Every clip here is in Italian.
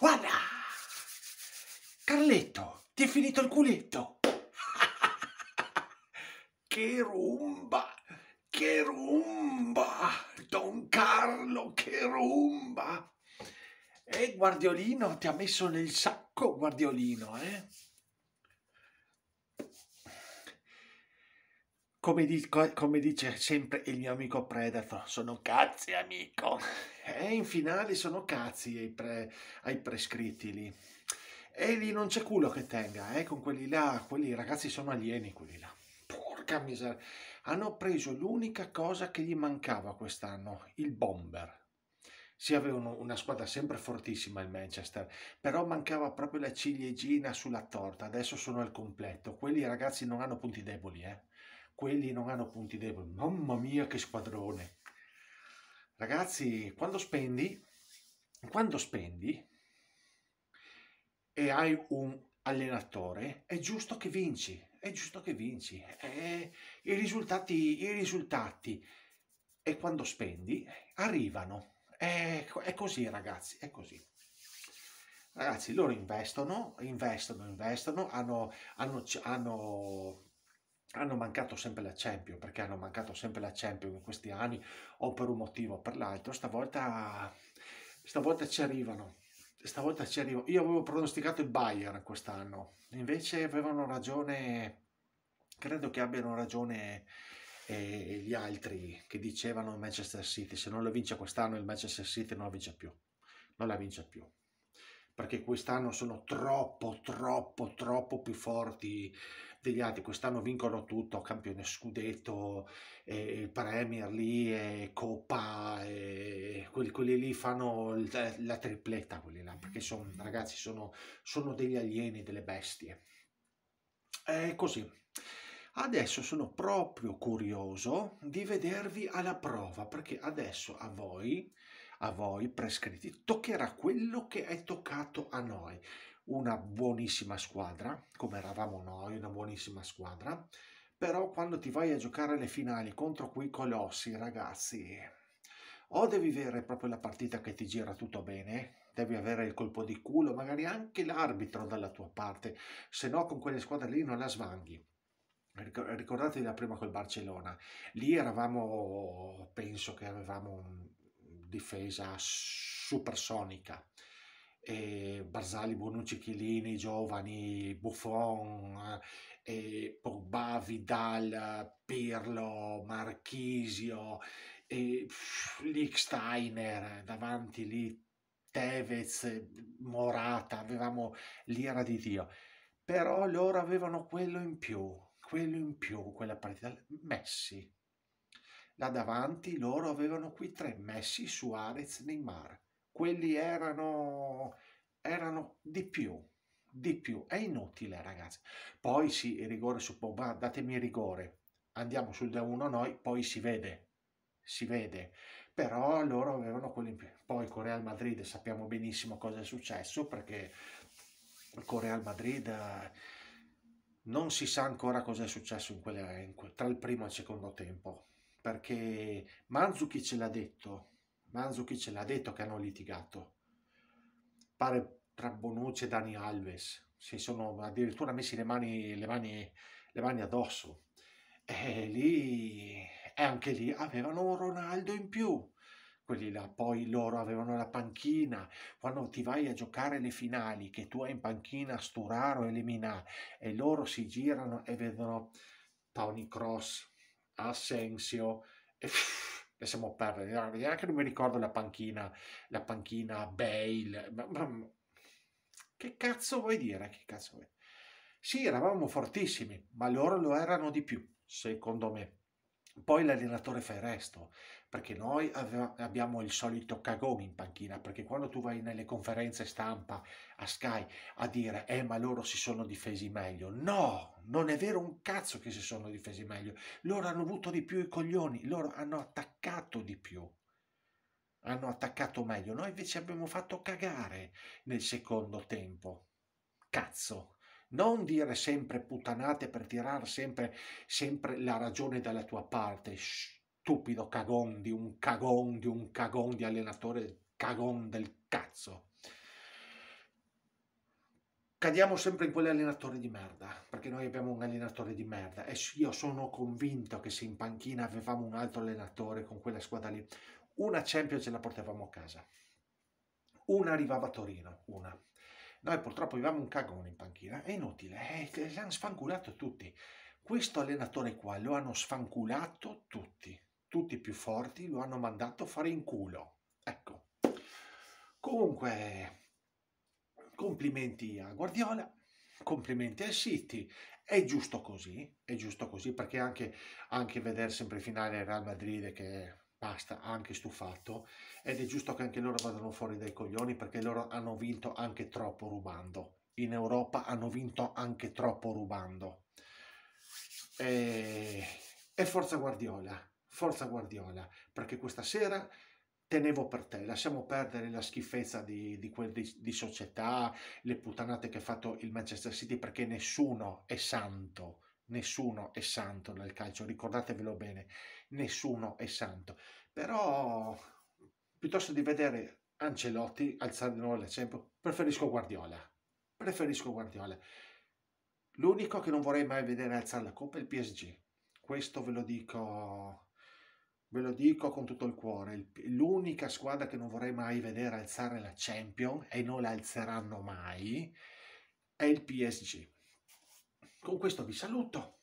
Guarda! Carletto, ti è finito il culetto! che rumba! Che rumba! Don Carlo, che rumba! E eh, Guardiolino ti ha messo nel sacco, Guardiolino, eh? come, di, come, dice sempre il mio amico Predator, sono cazzi amico. E in finale sono cazzi ai, pre, ai prescritti lì. E lì non c'è culo che tenga, eh, con quelli là, quelli ragazzi sono alieni quelli là. Porca miseria. Hanno preso l'unica cosa che gli mancava quest'anno, il bomber. Sì, avevano una squadra sempre fortissima il Manchester, però mancava proprio la ciliegina sulla torta, adesso sono al completo. Quelli ragazzi non hanno punti deboli, eh quelli non hanno punti deboli. Mamma mia, che squadrone! Ragazzi, quando spendi, quando spendi e hai un allenatore, è giusto che vinci, è giusto che vinci. E i, risultati, I risultati, e quando spendi, arrivano. È, è così, ragazzi, è così ragazzi loro investono, investono, investono, hanno, hanno, hanno hanno mancato sempre la Champions, perché hanno mancato sempre la Champions in questi anni, o per un motivo o per l'altro, stavolta, stavolta ci arrivano. Stavolta ci arrivano. Io avevo pronosticato il Bayern quest'anno, invece avevano ragione, credo che abbiano ragione eh, gli altri che dicevano il Manchester City, se non la vince quest'anno il Manchester City non la vince più, non la vince più perché quest'anno sono troppo, troppo, troppo più forti degli altri. Quest'anno vincono tutto, campione scudetto, eh, Premier lì, eh, Coppa, eh, quelli, quelli, lì fanno la, la tripletta, quelli là, perché son, ragazzi sono, sono degli alieni, delle bestie. È così. Adesso sono proprio curioso di vedervi alla prova, perché adesso a voi, a voi prescritti, toccherà quello che è toccato a noi una buonissima squadra, come eravamo noi, una buonissima squadra, però quando ti vai a giocare le finali contro quei colossi, ragazzi, o devi avere proprio la partita che ti gira tutto bene, devi avere il colpo di culo, magari anche l'arbitro dalla tua parte, se no con quelle squadre lì non la svanghi. Ricordatevi la prima col Barcellona, lì eravamo, penso che avevamo una difesa supersonica eh, Barzali, Bonucci, Chilini, Giovani, Buffon, eh, Pogba, Vidal, Pirlo, Marchisio, eh, Licksteiner, davanti lì Tevez, Morata, avevamo l'ira di Dio. Però loro avevano quello in più, quello in più, quella partita. Messi. Là davanti loro avevano qui tre, Messi, Suarez, Neymar quelli erano, erano di più, di più. È inutile, ragazzi. Poi sì, il rigore su Pogba, datemi rigore. Andiamo sul 2-1 noi, poi si vede, si vede. Però loro avevano quelli in più. Poi con Real Madrid sappiamo benissimo cosa è successo perché con Real Madrid eh, non si sa ancora cosa è successo in quelle, in, tra il primo e il secondo tempo perché Manzucchi ce l'ha detto Manzuki ce l'ha detto che hanno litigato. Pare tra Bonucci e Dani Alves. Si sono addirittura messi le mani, le mani, le mani addosso. E lì, e anche lì avevano un Ronaldo in più. Quelli là, poi loro avevano la panchina. Quando ti vai a giocare le finali, che tu hai in panchina Sturaro e Lemina, e loro si girano e vedono Tony Cross, Asensio e lasciamo perdere, neanche non mi ricordo la panchina, la panchina Bale, ma, ma, che cazzo vuoi dire? Che cazzo vuoi? Sì, eravamo fortissimi, ma loro lo erano di più, secondo me. Poi l'allenatore fa il resto, perché noi aveva, abbiamo il solito cagone in panchina, perché quando tu vai nelle conferenze stampa a Sky a dire eh ma loro si sono difesi meglio, no, non è vero un cazzo che si sono difesi meglio, loro hanno avuto di più i coglioni, loro hanno attaccato di più, hanno attaccato meglio, noi invece abbiamo fatto cagare nel secondo tempo, cazzo non dire sempre puttanate per tirare sempre, sempre la ragione dalla tua parte, stupido cagon di un cagon di un cagon di allenatore, cagon del cazzo. Cadiamo sempre in quell'allenatore di merda, perché noi abbiamo un allenatore di merda e io sono convinto che se in panchina avevamo un altro allenatore con quella squadra lì, una Champions ce la portavamo a casa una arrivava a Torino, una. Noi purtroppo avevamo un cagone in panchina, è inutile, eh, l'hanno sfanculato tutti. Questo allenatore qua lo hanno sfanculato tutti, tutti i più forti lo hanno mandato fare in culo. Ecco. Comunque, complimenti a Guardiola, complimenti al City, è giusto così, è giusto così perché anche, anche vedere sempre finale Real Madrid che basta, anche stufato ed è giusto che anche loro vadano fuori dai coglioni perché loro hanno vinto anche troppo rubando. In Europa hanno vinto anche troppo rubando. E, e forza Guardiola, forza Guardiola, perché questa sera tenevo per te, lasciamo perdere la schifezza di, di, di, di, società, le puttanate che ha fatto il Manchester City perché nessuno è santo, Nessuno è santo nel calcio, ricordatevelo bene, nessuno è santo. Però piuttosto di vedere Ancelotti alzare di nuovo l'esempio, preferisco Guardiola. Preferisco Guardiola. L'unico che non vorrei mai vedere alzare la coppa è il PSG. Questo ve lo dico, ve lo dico con tutto il cuore. L'unica squadra che non vorrei mai vedere alzare la Champions e non la alzeranno mai è il PSG con questo vi saluto.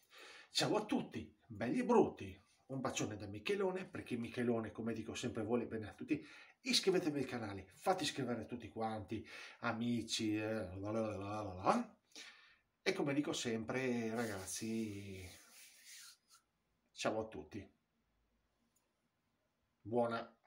Ciao a tutti, belli e brutti. Un bacione da Michelone, perché Michelone, come dico sempre, vuole bene a tutti. Iscrivetevi al canale, fate iscrivere a tutti quanti, amici, eh, la la la e come dico sempre, ragazzi, ciao a tutti. Buona